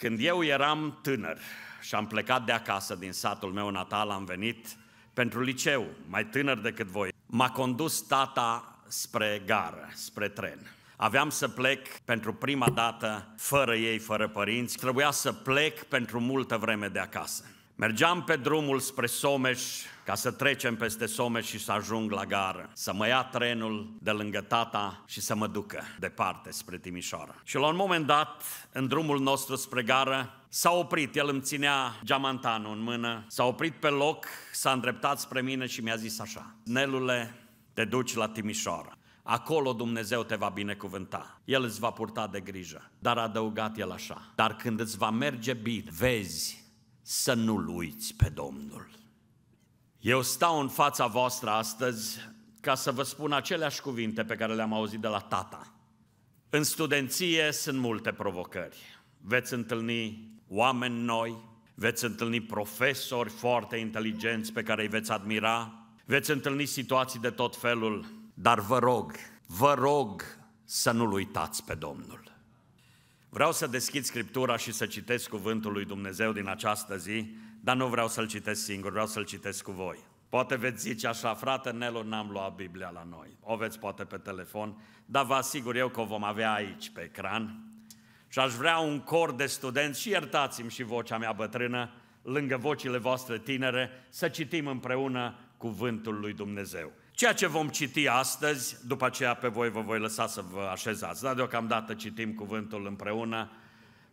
Când eu eram tânăr și am plecat de acasă din satul meu natal, am venit pentru liceu, mai tânăr decât voi. M-a condus tata spre gară, spre tren. Aveam să plec pentru prima dată, fără ei, fără părinți. Trebuia să plec pentru multă vreme de acasă. Mergeam pe drumul spre Someș ca să trecem peste Someș și să ajung la gară, să mă ia trenul de lângă tata și să mă ducă departe spre Timișoara. Și la un moment dat, în drumul nostru spre gară, S-a oprit, el îmi ținea geamantanul în mână, s-a oprit pe loc, s-a îndreptat spre mine și mi-a zis așa, Nelule, te duci la Timișoara. Acolo Dumnezeu te va binecuvânta. El îți va purta de grijă. Dar a adăugat el așa. Dar când îți va merge bine, vezi să nu-L uiți pe Domnul. Eu stau în fața voastră astăzi ca să vă spun aceleași cuvinte pe care le-am auzit de la tata. În studenție sunt multe provocări. Veți întâlni oameni noi, veți întâlni profesori foarte inteligenți pe care îi veți admira, veți întâlni situații de tot felul, dar vă rog, vă rog să nu-L uitați pe Domnul. Vreau să deschid Scriptura și să citesc cuvântul lui Dumnezeu din această zi, dar nu vreau să-l citesc singur, vreau să-l citesc cu voi. Poate veți zice așa, frate Nelu, n-am luat Biblia la noi. O veți poate pe telefon, dar vă asigur eu că o vom avea aici pe ecran. Și aș vrea un cor de studenți, și iertați-mi și vocea mea bătrână, lângă vocile voastre tinere, să citim împreună cuvântul lui Dumnezeu. Ceea ce vom citi astăzi, după aceea pe voi vă voi lăsa să vă așezați, dar deocamdată citim cuvântul împreună,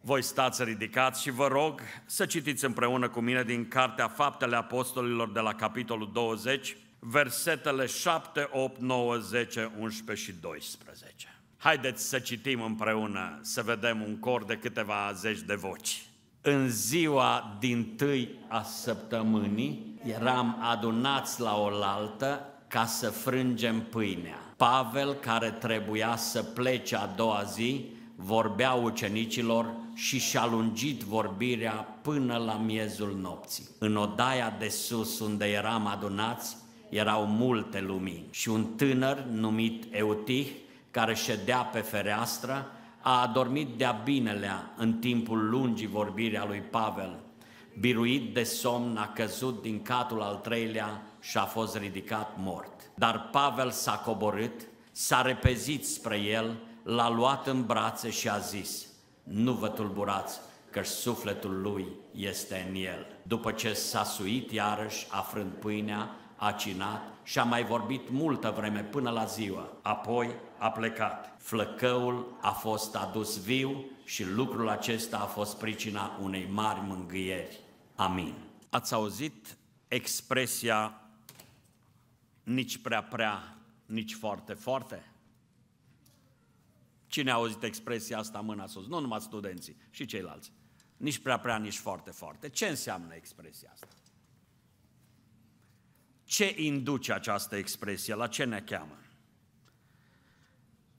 voi stați ridicați și vă rog să citiți împreună cu mine din Cartea Faptele Apostolilor de la capitolul 20, versetele 7, 8, 9, 10, 11 și 12. Haideți să citim împreună, să vedem un cor de câteva zeci de voci. În ziua din tâi a săptămânii eram adunați la oaltă ca să frângem pâinea. Pavel, care trebuia să plece a doua zi, vorbea ucenicilor și și-a lungit vorbirea până la miezul nopții. În odaia de sus, unde eram adunați, erau multe lumini și un tânăr numit Eutih, care ședea pe fereastră, a adormit de-a binelea în timpul lungii vorbirea lui Pavel. Biruit de somn, a căzut din catul al treilea și a fost ridicat mort. Dar Pavel s-a coborât, s-a repezit spre el, l-a luat în brațe și a zis, nu vă tulburați, că sufletul lui este în el. După ce s-a suit iarăși, afrând pâinea, a cinat și a mai vorbit multă vreme până la ziua. Apoi a plecat. Flăcăul a fost adus viu și lucrul acesta a fost pricina unei mari mângâieri. Amin. Ați auzit expresia nici prea prea, nici foarte foarte. Cine a auzit expresia asta mâna sus? Nu numai studenții, și ceilalți. Nici prea prea, nici foarte foarte. Ce înseamnă expresia asta? Ce induce această expresie? La ce ne cheamă?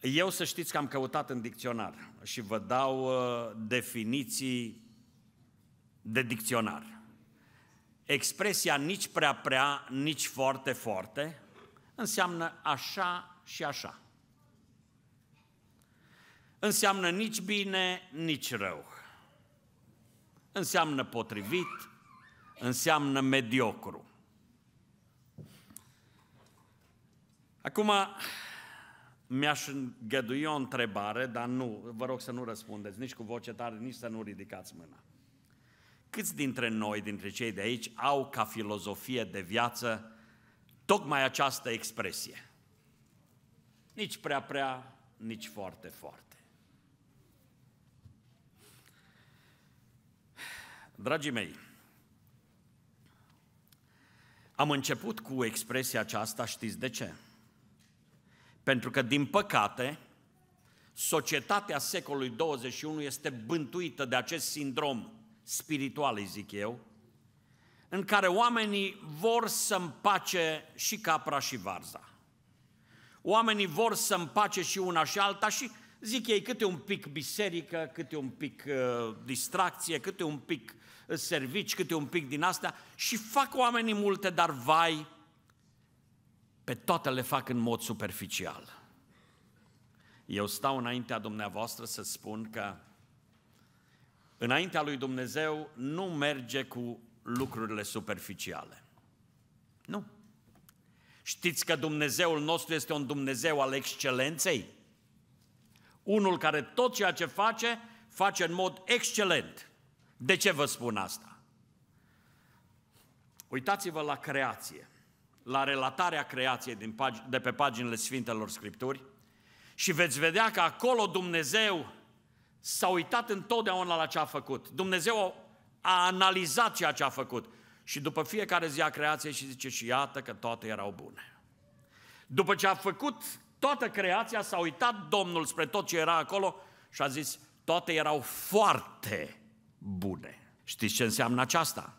Eu să știți că am căutat în dicționar și vă dau uh, definiții de dicționar. Expresia nici prea prea, nici foarte foarte înseamnă așa și așa. Înseamnă nici bine, nici rău. Înseamnă potrivit, înseamnă mediocru. Acum, mi-aș îngădui o întrebare, dar nu, vă rog să nu răspundeți, nici cu voce tare, nici să nu ridicați mâna. Câți dintre noi, dintre cei de aici, au ca filozofie de viață tocmai această expresie? Nici prea prea, nici foarte foarte. Dragii mei, am început cu expresia aceasta, știți de ce? Pentru că, din păcate, societatea secolului 21 este bântuită de acest sindrom spirituale, zic eu, în care oamenii vor să împace și capra și varza. Oamenii vor să împace și una și alta și zic ei câte un pic biserică, câte un pic uh, distracție, câte un pic uh, servici, câte un pic din astea și fac oamenii multe, dar vai, pe toate le fac în mod superficial. Eu stau înaintea dumneavoastră să spun că înaintea lui Dumnezeu nu merge cu lucrurile superficiale. Nu. Știți că Dumnezeul nostru este un Dumnezeu al excelenței? Unul care tot ceea ce face, face în mod excelent. De ce vă spun asta? Uitați-vă la creație, la relatarea creației de pe paginile Sfintelor Scripturi și veți vedea că acolo Dumnezeu s-a uitat întotdeauna la ce a făcut. Dumnezeu a analizat ceea ce a făcut. Și după fiecare zi a creației și zice, și iată că toate erau bune. După ce a făcut toată creația, s-a uitat Domnul spre tot ce era acolo și a zis, toate erau foarte bune. Știți ce înseamnă aceasta?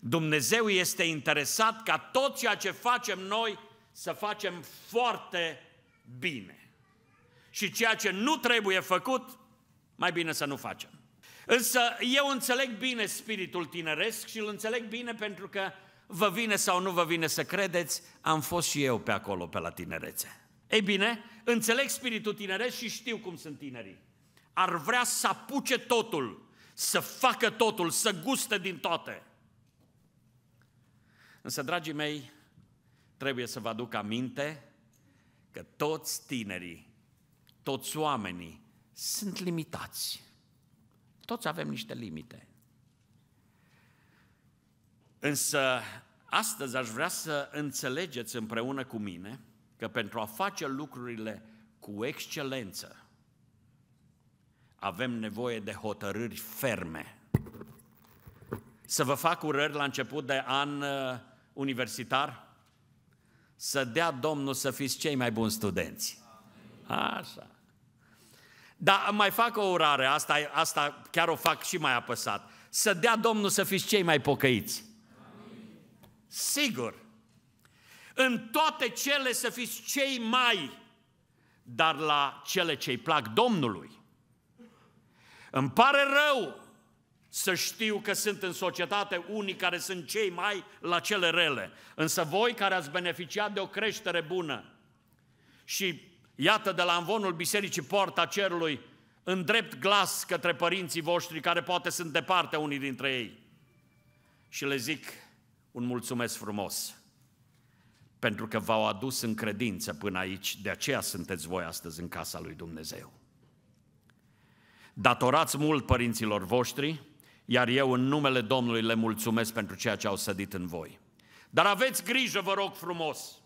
Dumnezeu este interesat ca tot ceea ce facem noi să facem foarte bine. Și ceea ce nu trebuie făcut, mai bine să nu facem. Însă eu înțeleg bine spiritul tineresc și îl înțeleg bine pentru că vă vine sau nu vă vine să credeți, am fost și eu pe acolo, pe la tinerețe. Ei bine, înțeleg spiritul tineresc și știu cum sunt tinerii. Ar vrea să apuce totul, să facă totul, să guste din toate. Însă, dragii mei, trebuie să vă aduc aminte că toți tinerii, toți oamenii sunt limitați. Toți avem niște limite. Însă, astăzi aș vrea să înțelegeți împreună cu mine că pentru a face lucrurile cu excelență, avem nevoie de hotărâri ferme. Să vă fac urări la început de an uh, universitar? Să dea Domnul să fiți cei mai buni studenți. Așa. Dar mai fac o urare, asta, asta chiar o fac și mai apăsat. Să dea Domnul să fiți cei mai pocăiți. Sigur. În toate cele să fiți cei mai, dar la cele ce-i plac Domnului. Îmi pare rău să știu că sunt în societate unii care sunt cei mai la cele rele. Însă voi care ați beneficiat de o creștere bună și Iată de la învonul bisericii poarta cerului, în drept glas către părinții voștri, care poate sunt departe unii dintre ei. Și le zic un mulțumesc frumos, pentru că v-au adus în credință până aici, de aceea sunteți voi astăzi în casa lui Dumnezeu. Datorați mult părinților voștri, iar eu în numele Domnului le mulțumesc pentru ceea ce au sădit în voi. Dar aveți grijă, vă rog frumos,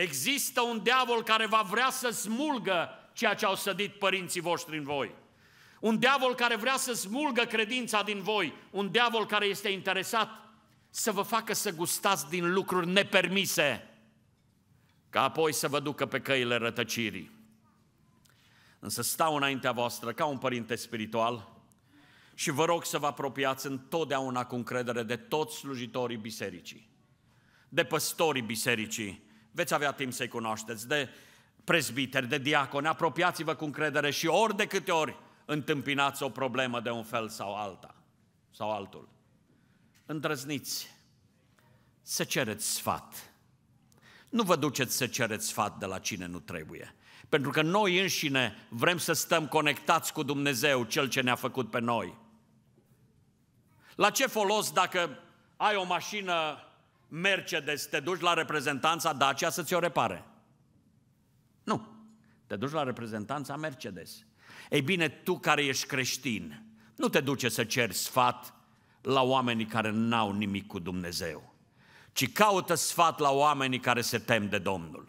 Există un diavol care va vrea să smulgă ceea ce au sădit părinții voștri în voi. Un diavol care vrea să smulgă credința din voi. Un diavol care este interesat să vă facă să gustați din lucruri nepermise, ca apoi să vă ducă pe căile rătăcirii. Însă stau înaintea voastră ca un părinte spiritual și vă rog să vă apropiați întotdeauna cu încredere de toți slujitorii bisericii, de păstorii bisericii, Veți avea timp să-i cunoașteți de prezbiteri, de diaconi, apropiați-vă cu încredere și ori de câte ori întâmpinați o problemă de un fel sau alta, sau altul. Îndrăzniți să cereți sfat. Nu vă duceți să cereți sfat de la cine nu trebuie. Pentru că noi înșine vrem să stăm conectați cu Dumnezeu, Cel ce ne-a făcut pe noi. La ce folos dacă ai o mașină Mercedes, te duci la reprezentanța Dacia să ți-o repare. Nu. Te duci la reprezentanța Mercedes. Ei bine, tu care ești creștin, nu te duce să ceri sfat la oamenii care n-au nimic cu Dumnezeu, ci caută sfat la oamenii care se tem de Domnul.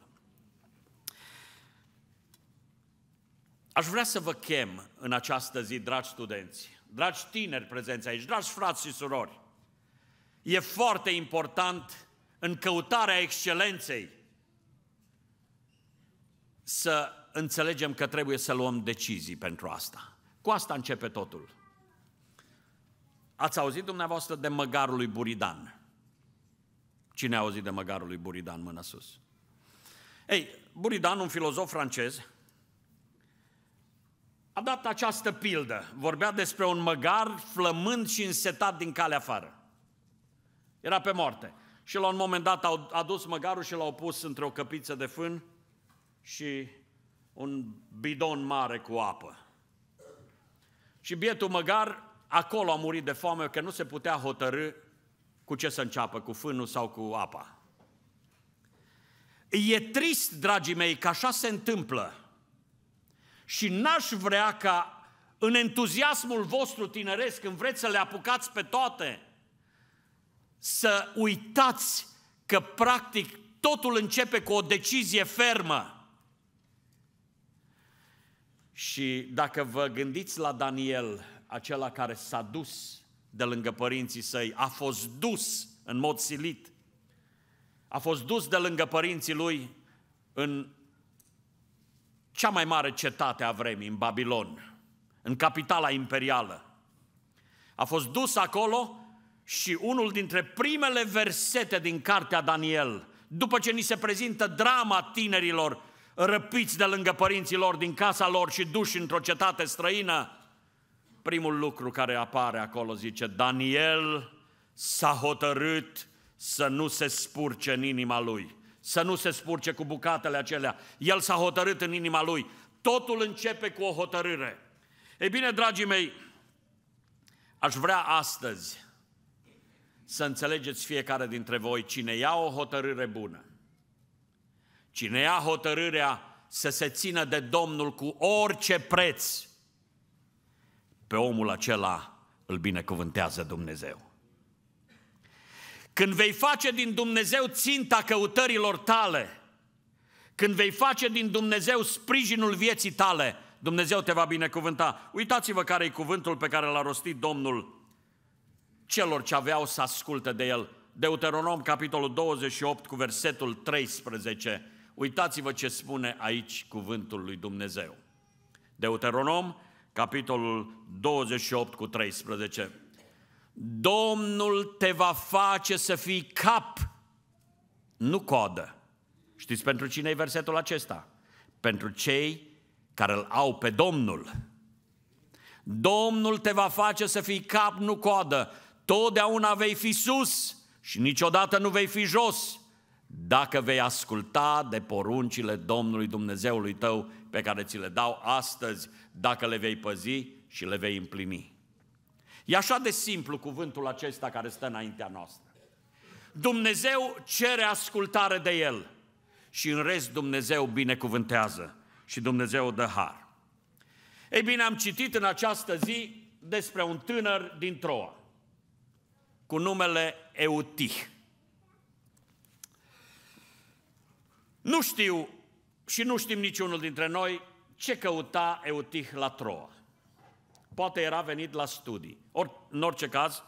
Aș vrea să vă chem în această zi, dragi studenți, dragi tineri prezenți aici, dragi frați și surori, e foarte important în căutarea excelenței să înțelegem că trebuie să luăm decizii pentru asta. Cu asta începe totul. Ați auzit dumneavoastră de măgarul lui Buridan? Cine a auzit de măgarul lui Buridan, mână sus? Ei, Buridan, un filozof francez, a dat această pildă. Vorbea despre un măgar flămând și însetat din calea afară. Era pe moarte. Și la un moment dat au adus măgarul și l-au pus între o căpiță de fân și un bidon mare cu apă. Și bietul măgar acolo a murit de foame că nu se putea hotărâ cu ce să înceapă, cu fânul sau cu apa. E trist, dragii mei, că așa se întâmplă. Și n-aș vrea ca în entuziasmul vostru tineresc, când vreți să le apucați pe toate, să uitați că practic totul începe cu o decizie fermă. Și dacă vă gândiți la Daniel, acela care s-a dus de lângă părinții săi, a fost dus în mod silit, a fost dus de lângă părinții lui în cea mai mare cetate a vremii, în Babilon, în capitala imperială. A fost dus acolo și unul dintre primele versete din cartea Daniel, după ce ni se prezintă drama tinerilor răpiți de lângă părinții lor din casa lor și duși într-o cetate străină, primul lucru care apare acolo zice, Daniel s-a hotărât să nu se spurce în inima lui, să nu se spurce cu bucatele acelea. El s-a hotărât în inima lui. Totul începe cu o hotărâre. Ei bine, dragii mei, aș vrea astăzi să înțelegeți fiecare dintre voi, cine ia o hotărâre bună, cine ia hotărârea să se țină de Domnul cu orice preț, pe omul acela îl binecuvântează Dumnezeu. Când vei face din Dumnezeu ținta căutărilor tale, când vei face din Dumnezeu sprijinul vieții tale, Dumnezeu te va binecuvânta. Uitați-vă care e cuvântul pe care l-a rostit Domnul celor ce aveau să asculte de el. Deuteronom, capitolul 28, cu versetul 13. Uitați-vă ce spune aici cuvântul lui Dumnezeu. Deuteronom, capitolul 28, cu 13. Domnul te va face să fii cap, nu codă. Știți pentru cine e versetul acesta? Pentru cei care îl au pe Domnul. Domnul te va face să fii cap, nu codă. Totdeauna vei fi sus și niciodată nu vei fi jos, dacă vei asculta de poruncile Domnului Dumnezeului tău pe care ți le dau astăzi, dacă le vei păzi și le vei împlini. E așa de simplu cuvântul acesta care stă înaintea noastră. Dumnezeu cere ascultare de El și în rest Dumnezeu binecuvântează și Dumnezeu dă har. Ei bine, am citit în această zi despre un tânăr din Troa cu numele Eutih. Nu știu și nu știm niciunul dintre noi ce căuta Eutih la Troa. Poate era venit la studii. Or, în orice caz,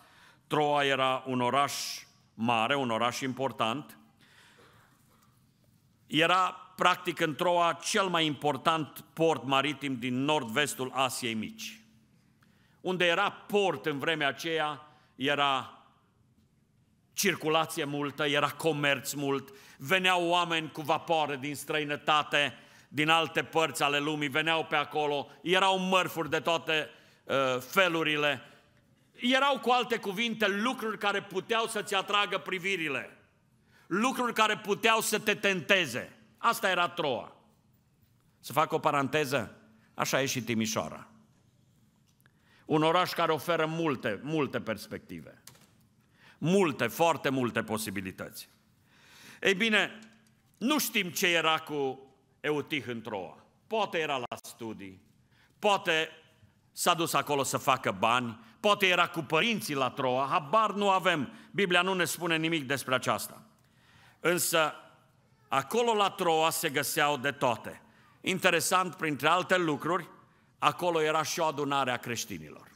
Troa era un oraș mare, un oraș important. Era, practic, în Troa cel mai important port maritim din nord-vestul Asiei Mici. Unde era port în vremea aceea, era circulație multă, era comerț mult, veneau oameni cu vapoare din străinătate, din alte părți ale lumii, veneau pe acolo, erau mărfuri de toate uh, felurile, erau cu alte cuvinte lucruri care puteau să-ți atragă privirile, lucruri care puteau să te tenteze. Asta era Troa. Să fac o paranteză? Așa e și Timișoara. Un oraș care oferă multe, multe perspective multe, foarte multe posibilități. Ei bine, nu știm ce era cu Eutih în Troa. Poate era la studii, poate s-a dus acolo să facă bani, poate era cu părinții la Troa, habar nu avem. Biblia nu ne spune nimic despre aceasta. Însă, acolo la Troa se găseau de toate. Interesant, printre alte lucruri, acolo era și o adunare a creștinilor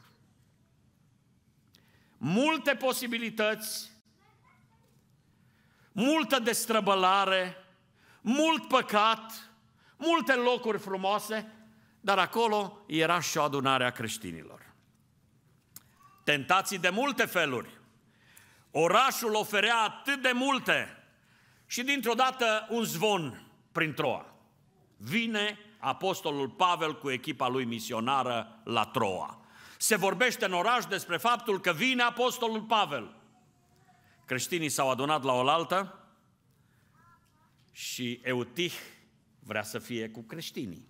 multe posibilități, multă destrăbălare, mult păcat, multe locuri frumoase, dar acolo era și o adunare a creștinilor. Tentații de multe feluri. Orașul oferea atât de multe și dintr-o dată un zvon prin Troa. Vine apostolul Pavel cu echipa lui misionară la Troa. Se vorbește în oraș despre faptul că vine Apostolul Pavel. Creștinii s-au adunat la oaltă și Eutih vrea să fie cu creștinii.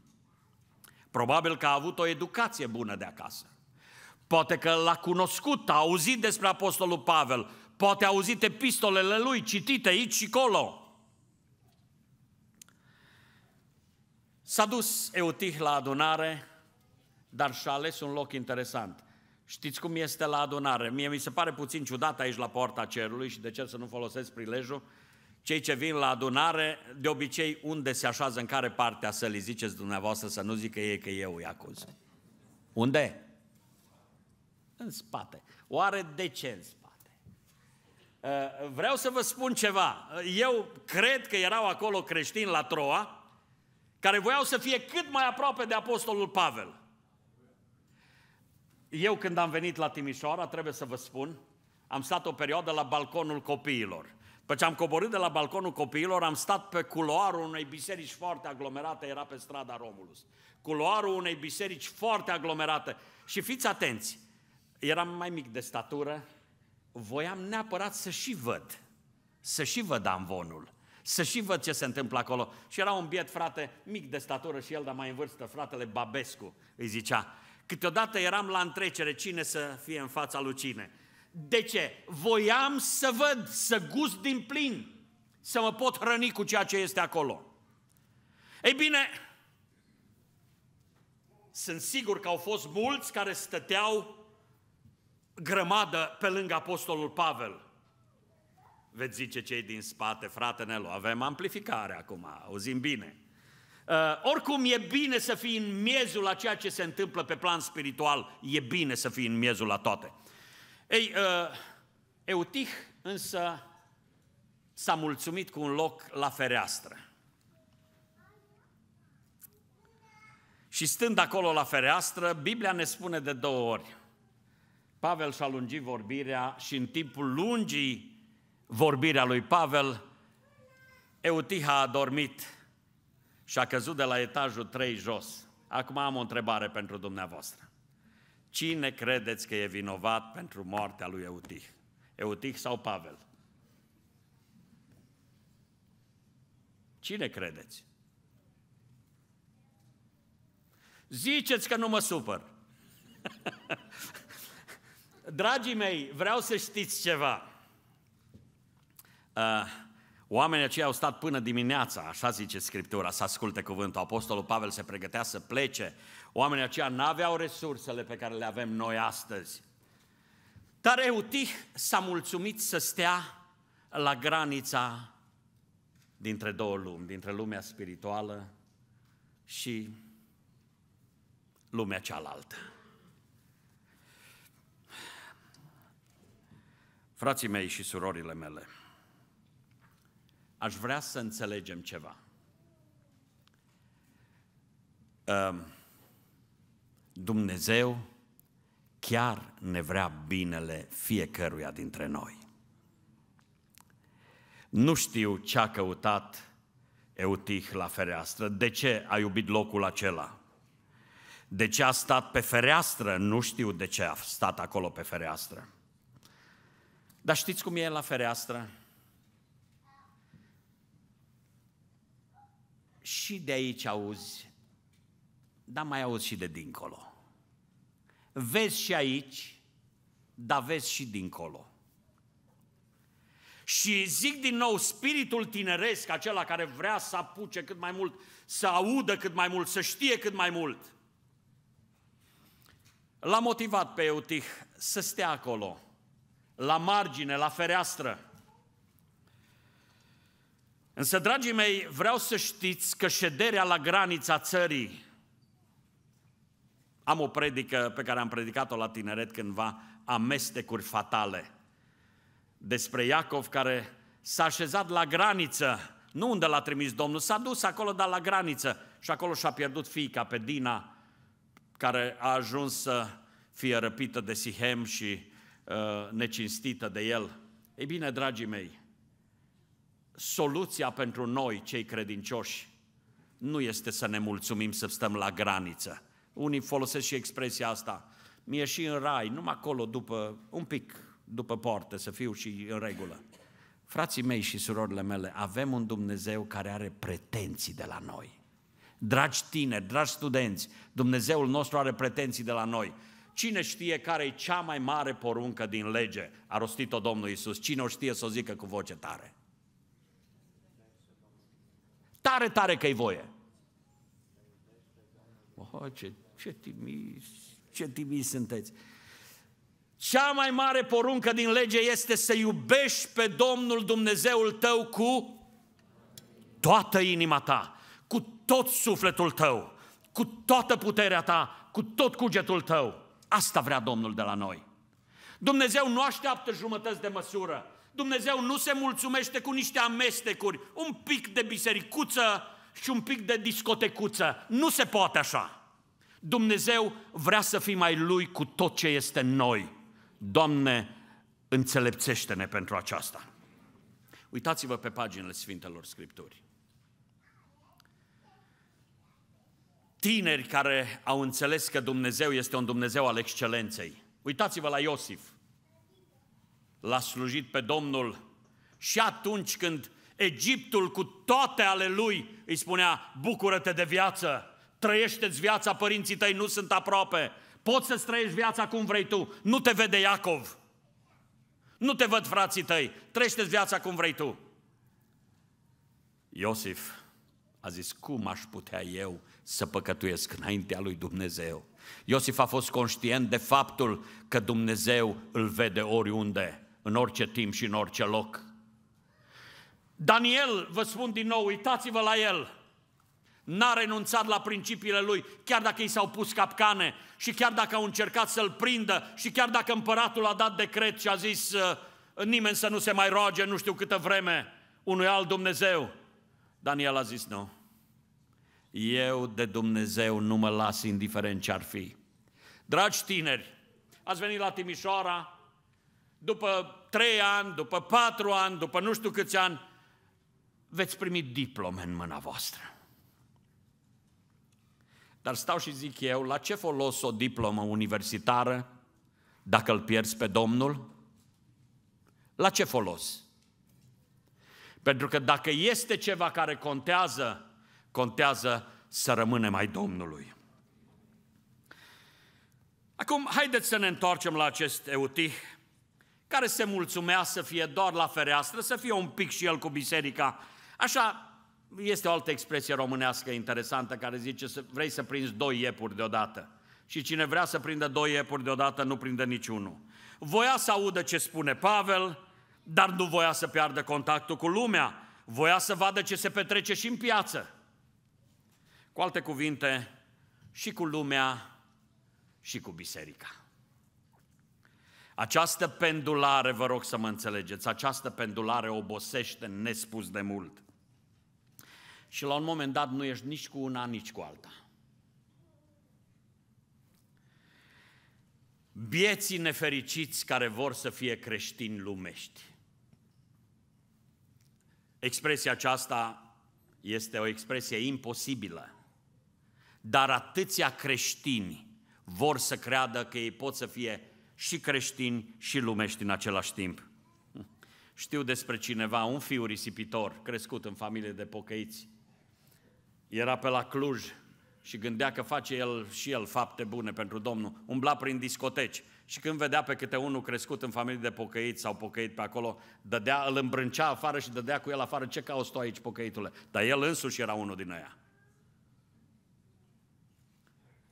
Probabil că a avut o educație bună de acasă. Poate că l-a cunoscut, a auzit despre Apostolul Pavel, poate a auzit epistolele lui citite aici și colo. S-a dus Eutih la adunare dar și-a ales un loc interesant. Știți cum este la adunare? Mie mi se pare puțin ciudat aici la poarta cerului și de ce să nu folosesc prilejul. Cei ce vin la adunare, de obicei, unde se așează, în care parte a sălii, ziceți dumneavoastră să nu zică ei că eu îi acuz. Unde? În spate. Oare de ce în spate? Uh, vreau să vă spun ceva. Eu cred că erau acolo creștini la Troa, care voiau să fie cât mai aproape de Apostolul Pavel. Eu când am venit la Timișoara, trebuie să vă spun, am stat o perioadă la balconul copiilor. După ce am coborât de la balconul copiilor, am stat pe culoarul unei biserici foarte aglomerate, era pe strada Romulus. Culoarul unei biserici foarte aglomerate. Și fiți atenți, eram mai mic de statură, voiam neapărat să și văd, să și văd amvonul, să și văd ce se întâmplă acolo. Și era un biet frate, mic de statură și el, dar mai în vârstă, fratele Babescu, îi zicea, Câteodată eram la întrecere cine să fie în fața lui cine. De ce? Voiam să văd, să gust din plin, să mă pot hrăni cu ceea ce este acolo. Ei bine, sunt sigur că au fost mulți care stăteau grămadă pe lângă Apostolul Pavel. Veți zice cei din spate, frate Nelu, avem amplificare acum, auzim bine. Uh, oricum e bine să fii în miezul la ceea ce se întâmplă pe plan spiritual, e bine să fii în miezul la toate. Ei, uh, Eutih însă s-a mulțumit cu un loc la fereastră. Și stând acolo la fereastră, Biblia ne spune de două ori. Pavel și-a lungit vorbirea și în timpul lungii vorbirea lui Pavel, Eutih a adormit și a căzut de la etajul 3 jos. Acum am o întrebare pentru dumneavoastră. Cine credeți că e vinovat pentru moartea lui Eutih? Eutih sau Pavel? Cine credeți? Ziceți că nu mă supăr. Dragii mei, vreau să știți ceva. Uh, Oamenii aceia au stat până dimineața, așa zice Scriptura, să asculte cuvântul. Apostolul Pavel se pregătea să plece. Oamenii aceia n-aveau resursele pe care le avem noi astăzi. Dar Eutih s-a mulțumit să stea la granița dintre două lumi, dintre lumea spirituală și lumea cealaltă. Frații mei și surorile mele, aș vrea să înțelegem ceva. Ehm, Dumnezeu chiar ne vrea binele fiecăruia dintre noi. Nu știu ce a căutat Eutih la fereastră, de ce a iubit locul acela, de ce a stat pe fereastră, nu știu de ce a stat acolo pe fereastră. Dar știți cum e la fereastră? și de aici auzi, dar mai auzi și de dincolo. Vezi și aici, dar vezi și dincolo. Și zic din nou, spiritul tineresc, acela care vrea să apuce cât mai mult, să audă cât mai mult, să știe cât mai mult, l-a motivat pe Eutih să stea acolo, la margine, la fereastră, Însă, dragii mei, vreau să știți că șederea la granița țării, am o predică pe care am predicat-o la tineret cândva, amestecuri fatale, despre Iacov care s-a așezat la graniță, nu unde l-a trimis Domnul, s-a dus acolo, dar la graniță și acolo și-a pierdut fiica pe Dina, care a ajuns să fie răpită de Sihem și uh, necinstită de el. Ei bine, dragii mei, soluția pentru noi, cei credincioși, nu este să ne mulțumim să stăm la graniță. Unii folosesc și expresia asta. Mie și în rai, numai acolo, după, un pic după poartă, să fiu și în regulă. Frații mei și surorile mele, avem un Dumnezeu care are pretenții de la noi. Dragi tineri, dragi studenți, Dumnezeul nostru are pretenții de la noi. Cine știe care e cea mai mare poruncă din lege? A rostit-o Domnul Isus. Cine o știe să o zică cu voce tare? tare, tare că-i voie. Oh, ce, ce timizi, ce timizi sunteți. Cea mai mare poruncă din lege este să iubești pe Domnul Dumnezeul tău cu toată inima ta, cu tot sufletul tău, cu toată puterea ta, cu tot cugetul tău. Asta vrea Domnul de la noi. Dumnezeu nu așteaptă jumătăți de măsură. Dumnezeu nu se mulțumește cu niște amestecuri, un pic de bisericuță și un pic de discotecuță. Nu se poate așa. Dumnezeu vrea să fim mai Lui cu tot ce este noi. Doamne, înțelepțește-ne pentru aceasta. Uitați-vă pe paginile Sfintelor Scripturii. Tineri care au înțeles că Dumnezeu este un Dumnezeu al excelenței. Uitați-vă la Iosif l-a slujit pe Domnul și atunci când Egiptul cu toate ale lui îi spunea, bucură-te de viață, trăiește-ți viața, părinții tăi nu sunt aproape, poți să-ți trăiești viața cum vrei tu, nu te vede Iacov, nu te văd frații tăi, trăiește-ți viața cum vrei tu. Iosif a zis, cum aș putea eu să păcătuiesc înaintea lui Dumnezeu? Iosif a fost conștient de faptul că Dumnezeu îl vede oriunde în orice timp și în orice loc. Daniel, vă spun din nou, uitați-vă la el. N-a renunțat la principiile lui, chiar dacă i s-au pus capcane și chiar dacă au încercat să-l prindă și chiar dacă împăratul a dat decret și a zis uh, nimeni să nu se mai roage nu știu câtă vreme unui alt Dumnezeu. Daniel a zis nu. Eu de Dumnezeu nu mă las indiferent ce ar fi. Dragi tineri, ați venit la Timișoara, după trei ani, după patru ani, după nu știu câți ani, veți primi diplome în mâna voastră. Dar stau și zic eu, la ce folos o diplomă universitară dacă îl pierzi pe Domnul? La ce folos? Pentru că dacă este ceva care contează, contează să rămânem mai Domnului. Acum, haideți să ne întoarcem la acest eutih care se mulțumea să fie doar la fereastră, să fie un pic și el cu biserica. Așa este o altă expresie românească interesantă care zice să vrei să prinzi doi iepuri deodată. Și cine vrea să prindă doi iepuri deodată, nu prinde niciunul. Voia să audă ce spune Pavel, dar nu voia să piardă contactul cu lumea. Voia să vadă ce se petrece și în piață. Cu alte cuvinte, și cu lumea și cu biserica. Această pendulare, vă rog să mă înțelegeți, această pendulare obosește nespus de mult. Și la un moment dat nu ești nici cu una, nici cu alta. Bieții nefericiți care vor să fie creștini lumești. Expresia aceasta este o expresie imposibilă, dar atâția creștini vor să creadă că ei pot să fie și creștini și lumești în același timp. Știu despre cineva, un fiu risipitor, crescut în familie de pocăiți. Era pe la Cluj și gândea că face el și el fapte bune pentru Domnul. Umbla prin discoteci și când vedea pe câte unul crescut în familie de pocăiți sau pocăit pe acolo, dădea, îl îmbrâncea afară și dădea cu el afară, ce cauți tu aici, pocăitule? Dar el însuși era unul din aia.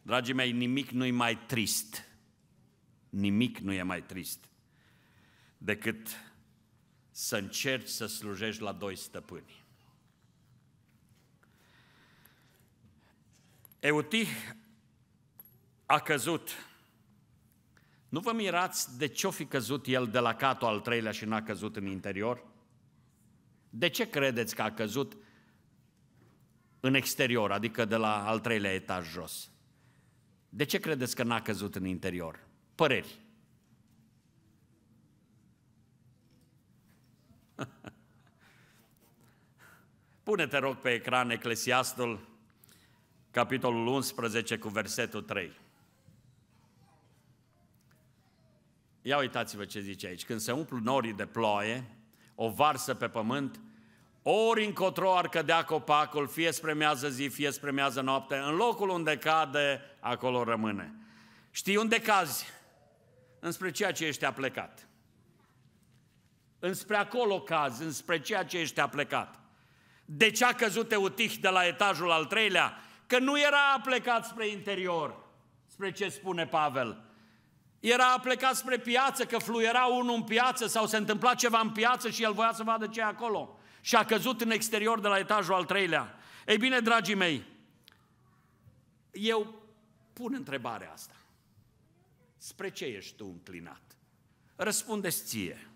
Dragii mei, nimic nu-i mai trist Nimic nu e mai trist decât să încerci să slujești la doi stăpâni. Eutih a căzut. Nu vă mirați de ce-o fi căzut el de la catul al treilea și n-a căzut în interior? De ce credeți că a căzut în exterior, adică de la al treilea etaj jos? De ce credeți că n-a căzut în interior? păreri. Pune-te, rog, pe ecran Eclesiastul, capitolul 11, cu versetul 3. Ia uitați-vă ce zice aici. Când se umplu norii de ploaie, o varsă pe pământ, ori încotro ar cădea copacul, fie spre mează zi, fie spre mează noapte, în locul unde cade, acolo rămâne. Știi unde cazi? înspre ceea ce ești a plecat. Înspre acolo caz, înspre ceea ce ești a plecat. De ce a căzut Eutih de la etajul al treilea? Că nu era a plecat spre interior, spre ce spune Pavel. Era a plecat spre piață, că fluiera unul în piață sau se întâmpla ceva în piață și el voia să vadă ce e acolo. Și a căzut în exterior de la etajul al treilea. Ei bine, dragii mei, eu pun întrebarea asta. Spre ce ești tu înclinat? răspunde ție.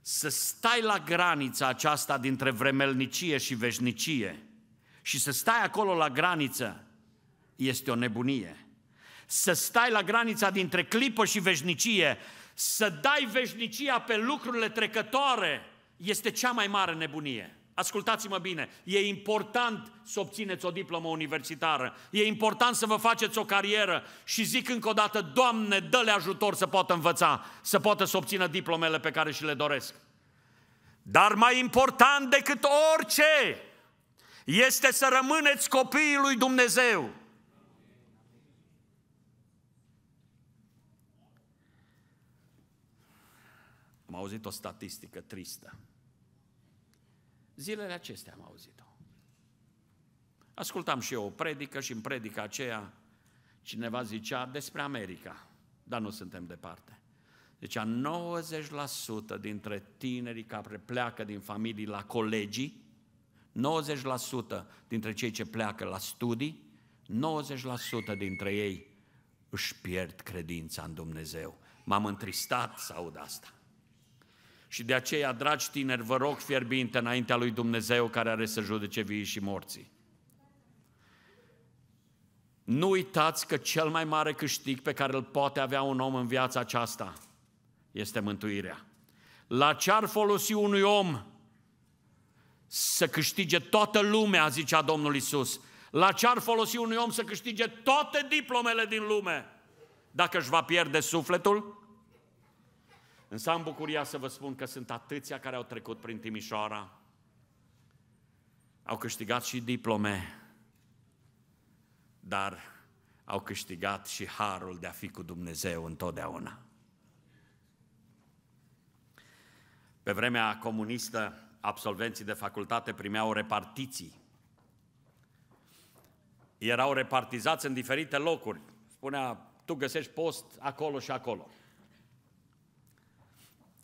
Să stai la granița aceasta dintre vremelnicie și veșnicie și să stai acolo la graniță este o nebunie. Să stai la granița dintre clipă și veșnicie, să dai veșnicia pe lucrurile trecătoare, este cea mai mare nebunie. Ascultați-mă bine, e important să obțineți o diplomă universitară, e important să vă faceți o carieră și zic încă o dată, Doamne, dă-le ajutor să poată învăța, să poată să obțină diplomele pe care și le doresc. Dar mai important decât orice este să rămâneți copiii lui Dumnezeu. Am auzit o statistică tristă. Zilele acestea am auzit-o. Ascultam și eu o predică și în predica aceea cineva zicea despre America, dar nu suntem departe. Deci 90% dintre tinerii care pleacă din familii la colegii, 90% dintre cei ce pleacă la studii, 90% dintre ei își pierd credința în Dumnezeu. M-am întristat să aud asta. Și de aceea, dragi tineri, vă rog fierbinte înaintea lui Dumnezeu care are să judece vii și morții. Nu uitați că cel mai mare câștig pe care îl poate avea un om în viața aceasta este mântuirea. La ce ar folosi unui om să câștige toată lumea, zicea Domnul Isus. La ce ar folosi unui om să câștige toate diplomele din lume dacă își va pierde sufletul? Însă am bucuria să vă spun că sunt atâția care au trecut prin Timișoara, au câștigat și diplome, dar au câștigat și harul de a fi cu Dumnezeu întotdeauna. Pe vremea comunistă, absolvenții de facultate primeau repartiții. Erau repartizați în diferite locuri. Spunea, tu găsești post acolo și acolo.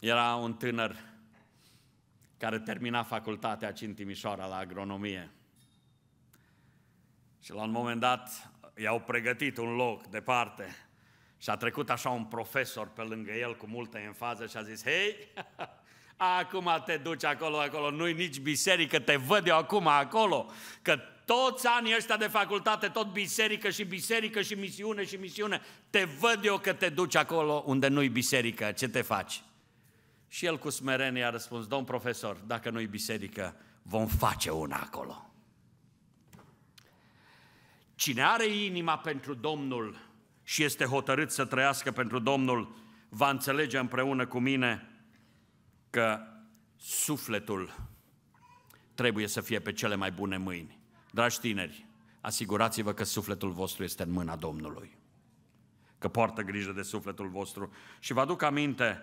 Era un tânăr care termina facultatea aici în Timișoara la agronomie. Și la un moment dat i-au pregătit un loc departe și a trecut așa un profesor pe lângă el cu multă enfază și a zis, hei, acum te duci acolo, acolo, nu-i nici biserică, te văd eu acum acolo, că toți anii ăștia de facultate, tot biserică și biserică și misiune și misiune, te văd eu că te duci acolo unde nu-i biserică, ce te faci? Și el cu smerenie a răspuns, domn profesor, dacă nu-i biserică, vom face una acolo. Cine are inima pentru Domnul și este hotărât să trăiască pentru Domnul, va înțelege împreună cu mine că sufletul trebuie să fie pe cele mai bune mâini. Dragi tineri, asigurați-vă că sufletul vostru este în mâna Domnului. Că poartă grijă de sufletul vostru. Și vă aduc aminte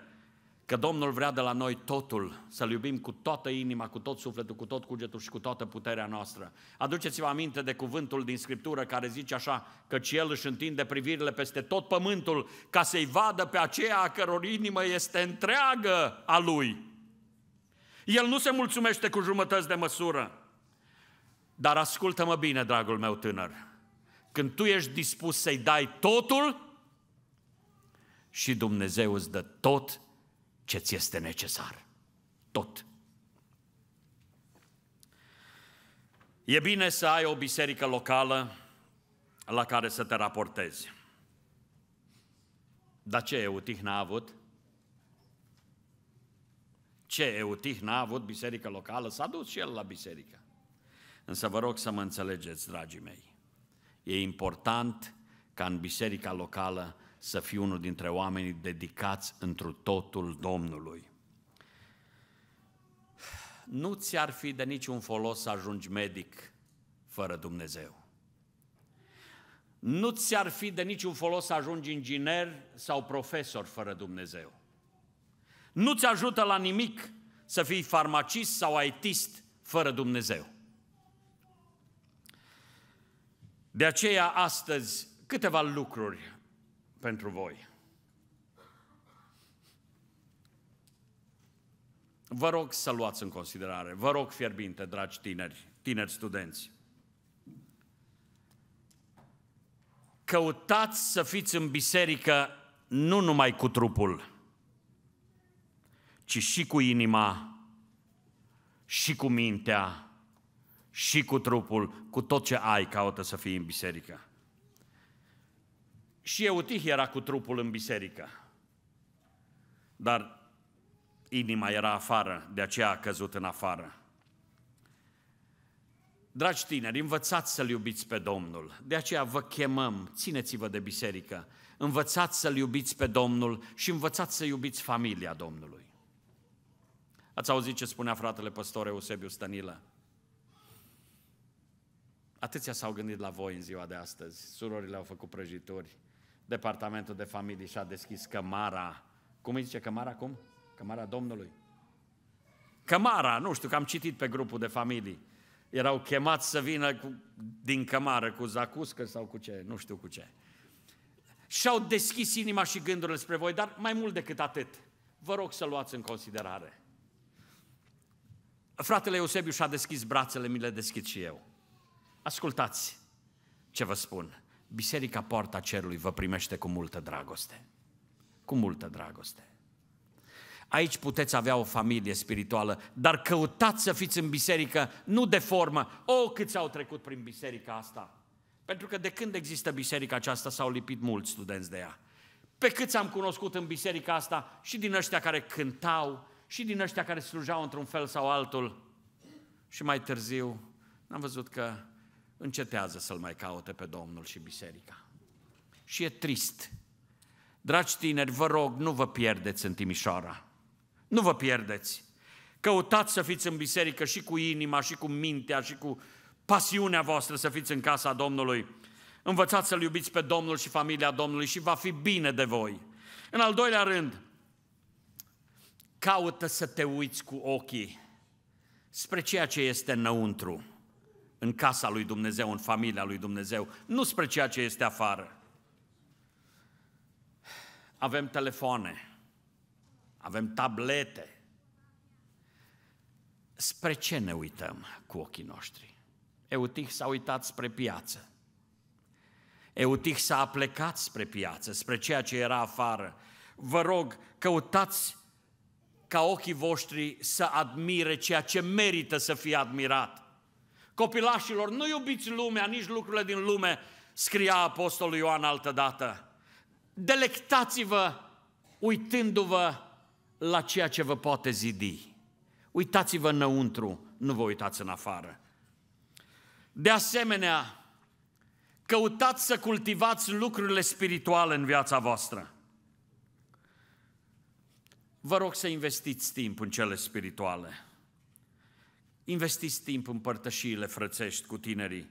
Că Domnul vrea de la noi totul, să-L iubim cu toată inima, cu tot sufletul, cu tot cugetul și cu toată puterea noastră. Aduceți-vă aminte de cuvântul din Scriptură care zice așa, că El își întinde privirile peste tot pământul ca să-i vadă pe aceea a căror inimă este întreagă a Lui. El nu se mulțumește cu jumătăți de măsură. Dar ascultă-mă bine, dragul meu tânăr, când tu ești dispus să-i dai totul și Dumnezeu îți dă tot ce ți este necesar. Tot. E bine să ai o biserică locală la care să te raportezi. Dar ce eutih n a avut? Ce eutih n a avut biserică locală? S-a dus și el la biserică. Însă vă rog să mă înțelegeți, dragii mei. E important ca în biserica locală să fii unul dintre oamenii dedicați întru totul Domnului. Nu ți-ar fi de niciun folos să ajungi medic fără Dumnezeu. Nu ți-ar fi de niciun folos să ajungi inginer sau profesor fără Dumnezeu. Nu ți ajută la nimic să fii farmacist sau aitist fără Dumnezeu. De aceea astăzi câteva lucruri pentru voi. Vă rog să luați în considerare, vă rog fierbinte, dragi tineri, tineri studenți. Căutați să fiți în biserică nu numai cu trupul, ci și cu inima, și cu mintea, și cu trupul, cu tot ce ai caută să fii în biserică. Și Eutih era cu trupul în biserică. Dar inima era afară, de aceea a căzut în afară. Dragi tineri, învățați să-L iubiți pe Domnul. De aceea vă chemăm, țineți-vă de biserică. Învățați să-L iubiți pe Domnul și învățați să iubiți familia Domnului. Ați auzit ce spunea fratele păstor Eusebiu Stănilă? Atâția s-au gândit la voi în ziua de astăzi. Surorile au făcut prăjituri, Departamentul de familie și-a deschis cămara. Cum îi zice cămara acum? Cămara Domnului. Cămara, nu știu, că am citit pe grupul de familii. Erau chemați să vină cu, din cămară cu zacuscă sau cu ce, nu știu cu ce. Și-au deschis inima și gândurile spre voi, dar mai mult decât atât, vă rog să luați în considerare. Fratele Eusebiu și-a deschis brațele, mi le deschid și eu. Ascultați ce vă spun biserica poarta cerului vă primește cu multă dragoste. Cu multă dragoste. Aici puteți avea o familie spirituală, dar căutați să fiți în biserică, nu de formă. O, câți au trecut prin biserica asta? Pentru că de când există biserica aceasta s-au lipit mulți studenți de ea. Pe câți am cunoscut în biserica asta și din ăștia care cântau, și din ăștia care slujeau într-un fel sau altul. Și mai târziu am văzut că încetează să-L mai caute pe Domnul și biserica. Și e trist. Dragi tineri, vă rog, nu vă pierdeți în Timișoara. Nu vă pierdeți. Căutați să fiți în biserică și cu inima, și cu mintea, și cu pasiunea voastră să fiți în casa Domnului. Învățați să-L iubiți pe Domnul și familia Domnului și va fi bine de voi. În al doilea rând, caută să te uiți cu ochii spre ceea ce este înăuntru în casa lui Dumnezeu, în familia lui Dumnezeu, nu spre ceea ce este afară. Avem telefoane, avem tablete. Spre ce ne uităm cu ochii noștri? Eutich s-a uitat spre piață. Eutich s-a plecat spre piață, spre ceea ce era afară. Vă rog, căutați ca ochii voștri să admire ceea ce merită să fie admirat. Copilașilor, nu iubiți lumea, nici lucrurile din lume, scria Apostolul Ioan altădată. Delectați-vă uitându-vă la ceea ce vă poate zidi. Uitați-vă înăuntru, nu vă uitați în afară. De asemenea, căutați să cultivați lucrurile spirituale în viața voastră. Vă rog să investiți timp în cele spirituale. Investiți timp în părtășiile frățești cu tinerii.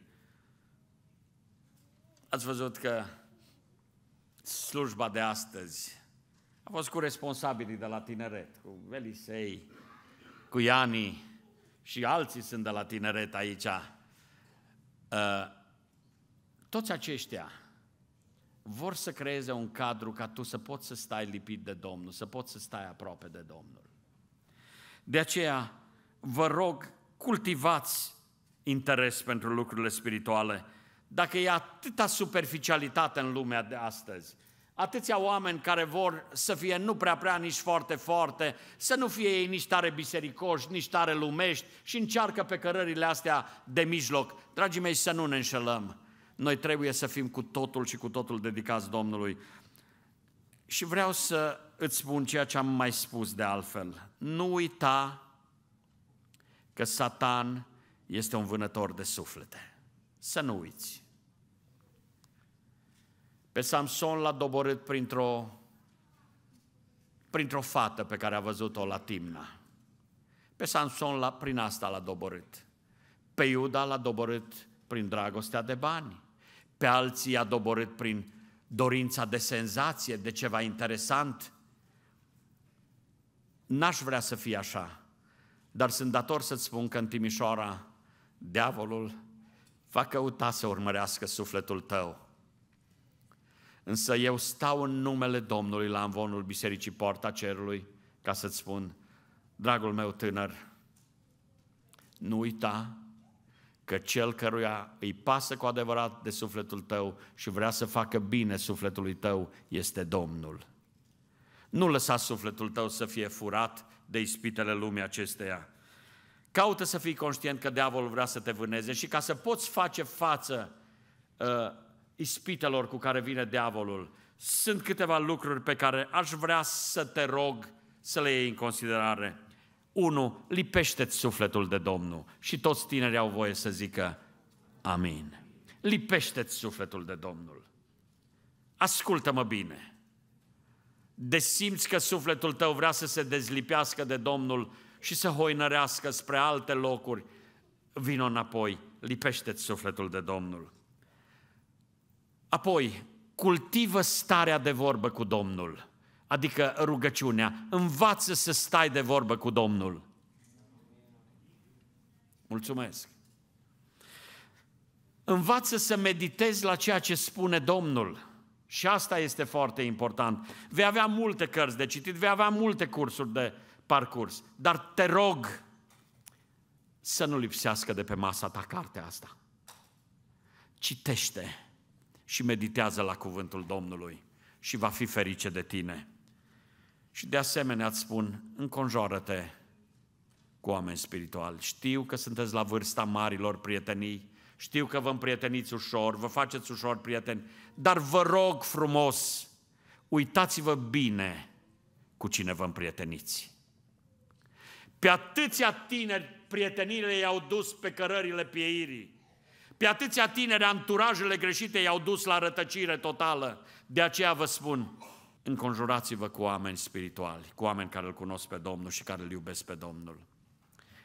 Ați văzut că slujba de astăzi a fost cu responsabilii de la tineret, cu Velisei, cu Iani și alții sunt de la tineret aici. Uh, toți aceștia vor să creeze un cadru ca tu să poți să stai lipit de Domnul, să poți să stai aproape de Domnul. De aceea, vă rog cultivați interes pentru lucrurile spirituale, dacă e atâta superficialitate în lumea de astăzi, atâția oameni care vor să fie nu prea prea, nici foarte foarte, să nu fie ei nici tare bisericoși, nici tare lumești și încearcă pe cărările astea de mijloc. Dragii mei, să nu ne înșelăm. Noi trebuie să fim cu totul și cu totul dedicați Domnului. Și vreau să îți spun ceea ce am mai spus de altfel. Nu uita că Satan este un vânător de suflete. Să nu uiți. Pe Samson l-a doborât printr-o printr-o fată pe care a văzut-o la Timna. Pe Samson la, prin asta l-a doborât. Pe Iuda l-a doborât prin dragostea de bani. Pe alții i-a doborât prin dorința de senzație, de ceva interesant. N-aș vrea să fie așa. Dar sunt dator să-ți spun că în Timișoara diavolul va căuta să urmărească sufletul tău. Însă eu stau în numele Domnului la învonul Bisericii Porta Cerului ca să-ți spun, dragul meu tânăr, nu uita că cel căruia îi pasă cu adevărat de sufletul tău și vrea să facă bine sufletului tău este Domnul. Nu lăsa sufletul tău să fie furat de ispitele lumii acesteia. Caută să fii conștient că diavolul vrea să te vâneze și ca să poți face față uh, ispitelor cu care vine diavolul, sunt câteva lucruri pe care aș vrea să te rog să le iei în considerare. 1. Lipește-ți sufletul de Domnul. Și toți tinerii au voie să zică Amin. Lipește-ți sufletul de Domnul. Ascultă-mă bine simți că sufletul tău vrea să se dezlipească de Domnul și să hoinărească spre alte locuri, vino înapoi, lipește-ți sufletul de Domnul. Apoi, cultivă starea de vorbă cu Domnul, adică rugăciunea. Învață să stai de vorbă cu Domnul. Mulțumesc. Învață să meditezi la ceea ce spune Domnul. Și asta este foarte important. Vei avea multe cărți de citit, vei avea multe cursuri de parcurs, dar te rog să nu lipsească de pe masa ta cartea asta. Citește și meditează la cuvântul Domnului și va fi ferice de tine. Și de asemenea îți spun, înconjoară-te cu oameni spirituali. Știu că sunteți la vârsta marilor prietenii, știu că vă împrieteniți ușor, vă faceți ușor prieteni, dar vă rog frumos, uitați-vă bine cu cine vă împrieteniți. Pe atâția tineri prietenile i-au dus pe cărările pieirii. Pe atâția tineri anturajele greșite i-au dus la rătăcire totală. De aceea vă spun, înconjurați-vă cu oameni spirituali, cu oameni care îl cunosc pe Domnul și care îl iubesc pe Domnul.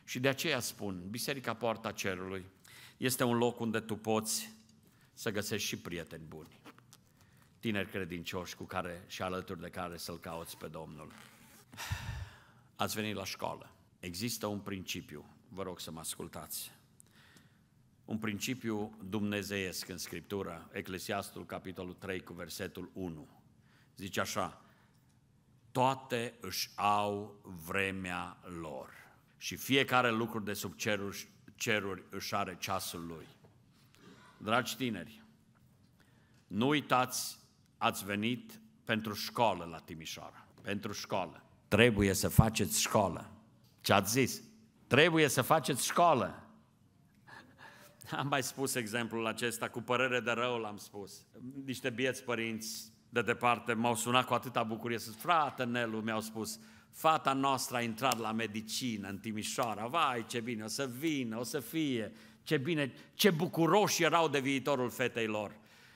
Și de aceea spun, Biserica Poarta Cerului, este un loc unde tu poți să găsești și prieteni buni, tineri credincioși cu care și alături de care să-L cauți pe Domnul. Ați venit la școală. Există un principiu, vă rog să mă ascultați. Un principiu dumnezeiesc în Scriptură, Eclesiastul, capitolul 3, cu versetul 1. Zice așa, toate își au vremea lor și fiecare lucru de sub cerul ceruri își are ceasul lui. Dragi tineri, nu uitați, ați venit pentru școală la Timișoara. Pentru școală. Trebuie să faceți școală. Ce ați zis? Trebuie să faceți școală. Am mai spus exemplul acesta, cu părere de rău l-am spus. Niște bieți părinți de departe m-au sunat cu atâta bucurie, să frate Nelu, mi-au spus, Fata noastră a intrat la medicină în Timișoara, vai ce bine, o să vină, o să fie, ce bine, ce bucuroși erau de viitorul fetei lor.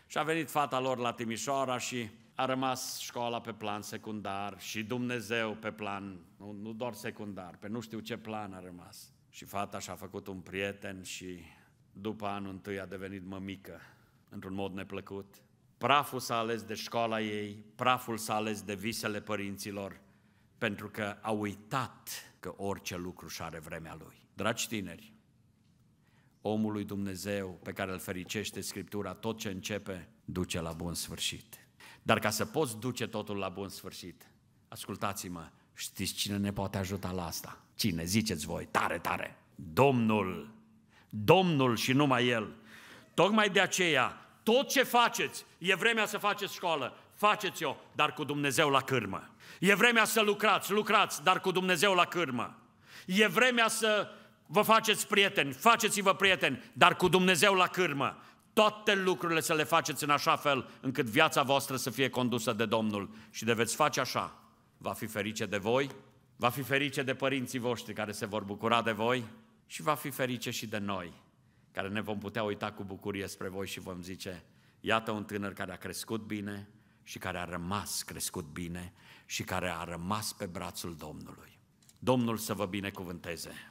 Și a venit fata lor la Timișoara și a rămas școala pe plan secundar și Dumnezeu pe plan, nu, nu doar secundar, pe nu știu ce plan a rămas. Și fata și-a făcut un prieten și după anul întâi a devenit mămică, într-un mod neplăcut. Praful s-a ales de școala ei, praful s-a ales de visele părinților, pentru că a uitat că orice lucru și are vremea lui. Dragi tineri, omul lui Dumnezeu pe care îl fericește Scriptura, tot ce începe, duce la bun sfârșit. Dar ca să poți duce totul la bun sfârșit, ascultați-mă, știți cine ne poate ajuta la asta? Cine? Ziceți voi, tare, tare! Domnul! Domnul și numai El! Tocmai de aceea, tot ce faceți, e vremea să faceți școală, faceți-o, dar cu Dumnezeu la cârmă. E vremea să lucrați, lucrați, dar cu Dumnezeu la cârmă. E vremea să vă faceți prieteni, faceți-vă prieteni, dar cu Dumnezeu la cârmă. Toate lucrurile să le faceți în așa fel încât viața voastră să fie condusă de Domnul și de veți face așa. Va fi ferice de voi, va fi ferice de părinții voștri care se vor bucura de voi și va fi ferice și de noi, care ne vom putea uita cu bucurie spre voi și vom zice, iată un tânăr care a crescut bine și care a rămas crescut bine și care a rămas pe brațul Domnului. Domnul să vă binecuvânteze!